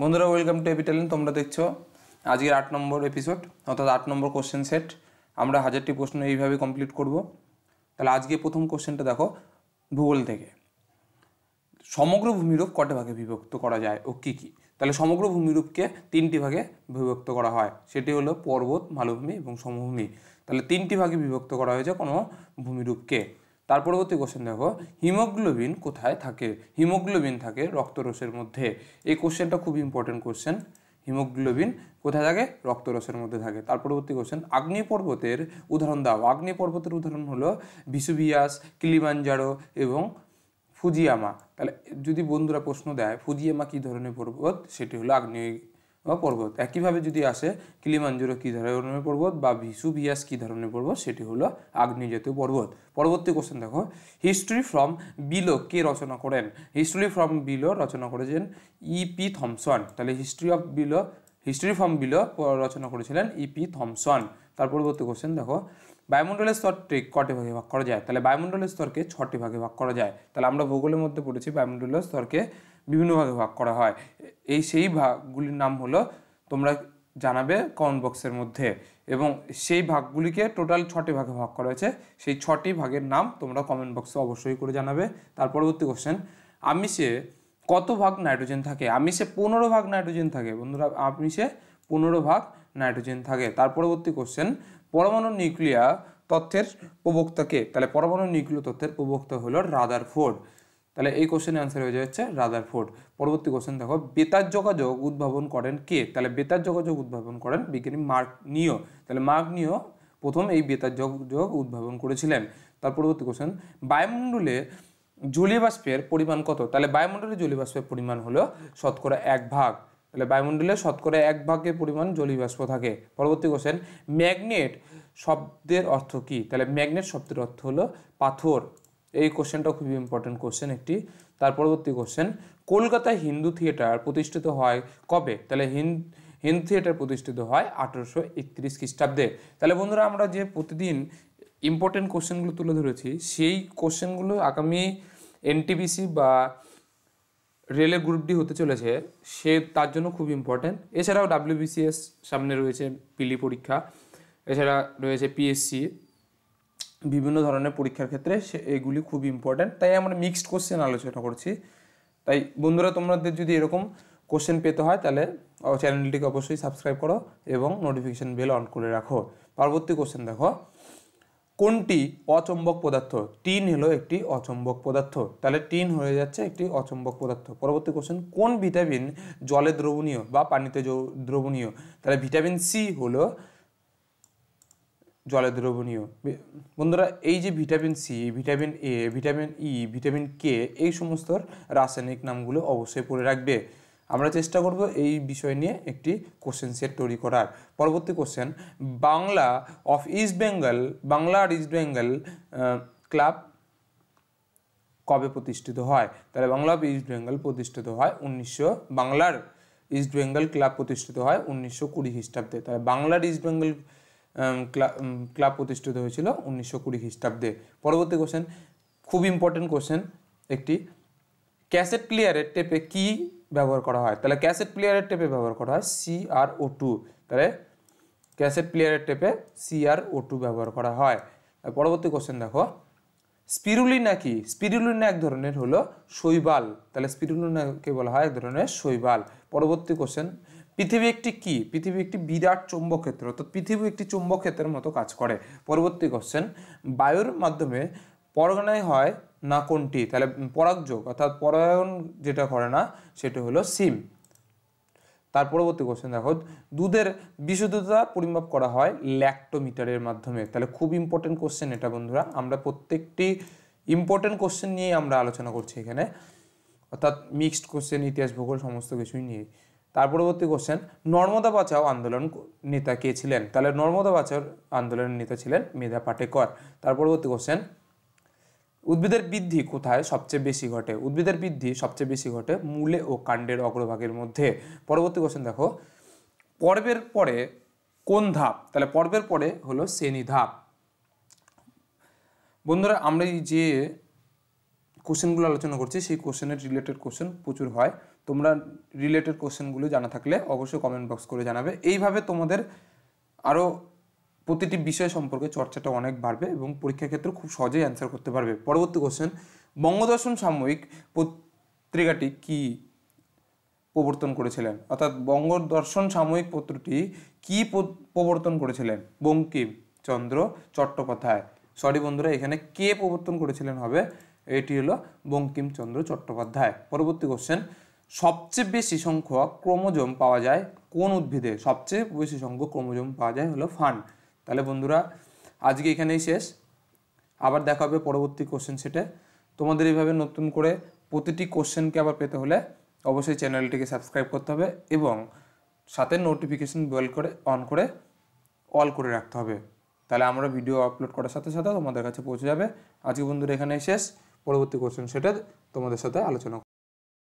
বন্ধুরা welcome to এপিটালিন তোমরা দেখছো আজকের আট নম্বর এপিসোড অর্থাৎ আট নম্বর কোশ্চেন সেট আমরা হাজারটি প্রশ্ন এইভাবে কমপ্লিট করব তাহলে আজকে প্রথম কোশ্চেনটা দেখো ভূগোল থেকে সমগ্র ভূমিরূপ কটা ভাগে বিভক্ত করা যায় ও কী কী তাহলে সমগ্র ভূমিরূপকে তিনটি ভাগে বিভক্ত করা হয় সেটি হলো পর্বত মালভূমি এবং সমভূমি তাহলে তিনটি ভাগে বিভক্ত করা হয়েছে কোনো ভূমিরূপকে তার পরবর্তী কোশ্চেন দেখো হিমোগ্লোবিন কোথায় থাকে হিমোগ্লোবিন থাকে রক্তরসের মধ্যে এই কোশ্চেনটা খুব ইম্পর্টেন্ট কোশ্চেন হিমোগ্লোবিন কোথায় থাকে রক্তরসের মধ্যে থাকে তার পরবর্তী কোশ্চেন আগ্নেয় পর্বতের উদাহরণ দাও আগ্নেয় পর্বতের উদাহরণ হলো ভিসুভিয়াস কিলিমাঞ্জারো এবং ফুজিয়ামা তাহলে যদি বন্ধুরা প্রশ্ন দেয় ফুজিয়ামা কী ধরনের পর্বত সেটি হলো আগ্নেয় বা পর্বত একইভাবে যদি আসে কিলিমাঞ্জুরো কী ধরনের পর্বত বা ভিসুভিয়াস কী ধরনের পর্বত সেটি হলো আগ্নেয়জাতীয় পর্বত পরবর্তী কোশ্চেন দেখো হিস্ট্রি ফ্রম বিলো কে রচনা করেন হিস্ট্রি ফ্রম বিলো রচনা করেছেন ইপি e থমসন তাহলে history of below history from below রচনা করেছিলেন ইপি e থমসন তার পরবর্তী কোশ্চেন দেখো বায়ুমণ্ডলের স্তরটি কটি ভাগে ভাগ করা যায় তাহলে বায়ুমণ্ডলের স্তরকে ছটি ভাগে ভাগ করা যায় তাহলে আমরা ভূগোলের মধ্যে পড়েছি বায়ুমণ্ডলের স্তরকে বিভিন্ন ভাগে ভাগ করা হয় এই সেই ভাগগুলির নাম হলো তোমরা জানাবে কমেন্ট বক্সের মধ্যে এবং সেই ভাগগুলিকে টোটাল ছটি ভাগে ভাগ করা হয়েছে সেই ছটি ভাগের নাম তোমরা কমেন্ট বক্সে অবশ্যই করে জানাবে তার পরবর্তী কোশ্চেন আমিষে কত ভাগ নাইট্রোজেন থাকে আমিষে পনেরো ভাগ নাইট্রোজেন থাকে বন্ধুরা আমিষে পনেরো ভাগ নাইট্রোজেন থাকে তার পরবর্তী কোশ্চেন পরমাণু নিউক্লিয়া তথ্যের প্রবক্তাকে তাহলে পরমাণু নিউক্লিয় তথ্যের প্রবক্তা হলো রাদার ফোর্ড তাহলে এই কোশ্চেনের অ্যান্সার হয়ে যাচ্ছে রাদার ফোর্ড পরবর্তী কোশ্চেন দেখো বেতার যোগাযোগ উদ্ভাবন করেন কে তাহলে বেতার যোগাযোগ উদ্ভাবন করেন বিজ্ঞানী মার্ক নিও তাহলে মার্ক নিও প্রথম এই বেতার যোগাযোগ উদ্ভাবন করেছিলেন তার পরবর্তী কোশ্চেন বায়ুমণ্ডলে জলীয়বাষ্পের পরিমাণ কত তাহলে বায়ুমণ্ডলে জলীয়বাষ্পের পরিমাণ হলো শতকরা এক ভাগ তাহলে বায়ুমণ্ডলে শতকরা এক ভাগের পরিমাণ জলীয়বাষ্প থাকে পরবর্তী কোশ্চেন ম্যাগনেট শব্দের অর্থ কি তাহলে ম্যাগনেট শব্দের অর্থ হলো পাথর এই কোশ্চেনটা খুবই ইম্পর্টেন্ট কোশ্চেন একটি তার পরবর্তী কোশ্চেন কলকাতায় হিন্দু থিয়েটার প্রতিষ্ঠিত হয় কবে তাহলে হিন্দ হিন্দু থিয়েটার প্রতিষ্ঠিত হয় আঠেরোশো একত্রিশ খ্রিস্টাব্দে তাহলে বন্ধুরা আমরা যে প্রতিদিন ইম্পর্টেন্ট কোশ্চেনগুলো তুলে ধরেছি সেই কোশ্চেনগুলো আগামী এনটিবিসি বা রেলে গ্রুপ ডি হতে চলেছে সে তার জন্য খুব ইম্পর্টেন্ট এছাড়াও ডাব্লিউবিসিএস সামনে রয়েছে পিলি e পরীক্ষা এছাড়া রয়েছে পিএসসি বিভিন্ন ধরনের পরীক্ষার ক্ষেত্রে সে এগুলি খুব ইম্পর্ট্যান্ট তাই আমরা মিক্সড কোশ্চেন আলোচনা করছি তাই বন্ধুরা তোমাদের যদি এরকম কোশ্চেন পেতে হয় তাহলে চ্যানেলটিকে অবশ্যই সাবস্ক্রাইব করো এবং নোটিফিকেশান বেল অন করে রাখো পরবর্তী কোশ্চেন দেখো কোনটি অচম্বক পদার্থ টিন হলো একটি অচম্বক পদার্থ তাহলে টিন হয়ে যাচ্ছে একটি অচম্বক পদার্থ পরবর্তী কোশ্চেন কোন ভিটামিন জলে দ্রবণীয় বা পানিতে দ্রবণীয় তাহলে ভিটামিন সি হলো জলে দ্রবণীয় বন্ধুরা এই যে vitamin C vitamin A vitamin E vitamin K এই সমস্ত রাসায়নিক নামগুলো অবশ্যই পড়ে রাখবে আমরা চেষ্টা করব এই বিষয় নিয়ে একটি কোশ্চেন সেট তৈরি করার পরবর্তী question Bangla of East Bengal আর ইস্ট বেঙ্গল ক্লাব কবে প্রতিষ্ঠিত হয় তাহলে বাংলা অফ ইস্ট বেঙ্গল প্রতিষ্ঠিত হয় উনিশশো বাংলার ইস্ট বেঙ্গল ক্লাব প্রতিষ্ঠিত হয় উনিশশো কুড়ি খ্রিস্টাব্দে তাহলে বাংলার ইস্ট বেঙ্গল ক্লাব প্রতিষ্ঠিত হয়েছিল উনিশশো কুড়ি খ্রিস্টাব্দে পরবর্তী কোশ্চেন খুব ইম্পর্টেন্ট কোশ্চেন একটি ক্যাসেট প্লেয়ারের টেপে কি ব্যবহার করা হয় তাহলে ক্যাসেট প্লেয়ারের টেপে ব্যবহার করা হয় সি ও টু তাহলে ক্যাসেট প্লেয়ারের টেপে সি ও টু ব্যবহার করা হয় পরবর্তী কোশ্চেন দেখো স্পিরুলিনা কি স্পিরুলিনা এক ধরনের হলো শৈবাল তাহলে স্পিরুলিনাকে বলা হয় এক ধরনের শৈবাল পরবর্তী কোশ্চেন পৃথিবী একটি কি পৃথিবী একটি বিরাট চুম্বক ক্ষেত্র অর্থাৎ পৃথিবী একটি চুম্বক ক্ষেত্রের মতো কাজ করে পরবর্তী কোশ্চেন বায়ুর মাধ্যমে পরগনায় হয় না কোনটি তাহলে পরাগযোগ অর্থাৎ পরায়ণ যেটা করে না সেটা হলো সিম তার পরবর্তী কোশ্চেন দেখো দুধের বিশুদ্ধতা পরিমাপ করা হয় ল্যাক্টোমিটারের মাধ্যমে তাহলে খুব ইম্পর্টেন্ট কোশ্চেন এটা বন্ধুরা আমরা প্রত্যেকটি ইম্পর্টেন্ট কোশ্চেন নিয়ে আমরা আলোচনা করছি এখানে অর্থাৎ মিক্সড কোশ্চেন ইতিহাস ভূগোল সমস্ত কিছুই নিয়ে তার পরবর্তী কোশ্চেন নর্মদা বাঁচাও আন্দোলন নেতা কে ছিলেন তাহলে নর্মদা বাঁচাও আন্দোলনের নেতা ছিলেন মেধা পাটেকর তার পরবর্তী কোশ্চেন উদ্ভিদের বৃদ্ধি কোথায় সবচেয়ে বেশি ঘটে উদ্ভিদের বৃদ্ধি সবচেয়ে বেশি ঘটে মূলে ও কাণ্ডের অগ্রভাগের মধ্যে পরবর্তী কোশ্চেন দেখো পর্বের পরে কোন ধাপ তাহলে পর্বের পরে হলো শ্রেণী ধাপ বন্ধুরা আমরা এই যে কোশ্চেনগুলো আলোচনা করছি সেই কোশ্চেনের রিলেটেড কোশ্চেন প্রচুর হয় তোমরা রিলেটেড কোশ্চেনগুলো জানা থাকলে অবশ্যই কমেন্ট বক্স করে জানাবে এইভাবে তোমাদের আরও প্রতিটি বিষয় সম্পর্কে চর্চাটা অনেক বাড়বে এবং পরীক্ষার ক্ষেত্রে খুব সহজেই অ্যান্সার করতে পারবে পরবর্তী কোশ্চেন বঙ্গদর্শন সাময়িক পত্রিকাটি কি প্রবর্তন করেছিলেন অর্থাৎ বঙ্গদর্শন সাময়িক পত্রটি কি প্রবর্তন করেছিলেন বঙ্কিমচন্দ্র চট্টোপাধ্যায় সরি বন্ধুরা এখানে কে প্রবর্তন করেছিলেন হবে এটি হলো বঙ্কিমচন্দ্র চট্টোপাধ্যায় পরবর্তী কোশ্চেন সবচেয়ে বেশি সংখ্যক ক্রোমোজোম পাওয়া যায় কোন উদ্ভিদে সবচেয়ে বেশি সংখ্যক ক্রোমোজোম পাওয়া যায় হলো ফান তাহলে বন্ধুরা আজকে এখানেই শেষ আবার দেখা হবে পরবর্তী কোশ্চেন সেটে তোমাদের এইভাবে নতুন করে প্রতিটি কোশ্চেনকে আবার পেতে হলে অবশ্যই চ্যানেলটিকে সাবস্ক্রাইব করতে হবে এবং সাথে নোটিফিকেশন বেল করে অন করে অল করে রাখতে হবে তাহলে আমরা ভিডিও আপলোড করার সাথে সাথে তোমাদের কাছে পৌঁছে যাবে আজকে বন্ধুরা এখানেই শেষ পরবর্তী কোশ্চেন সেটা তোমাদের সাথে আলোচনা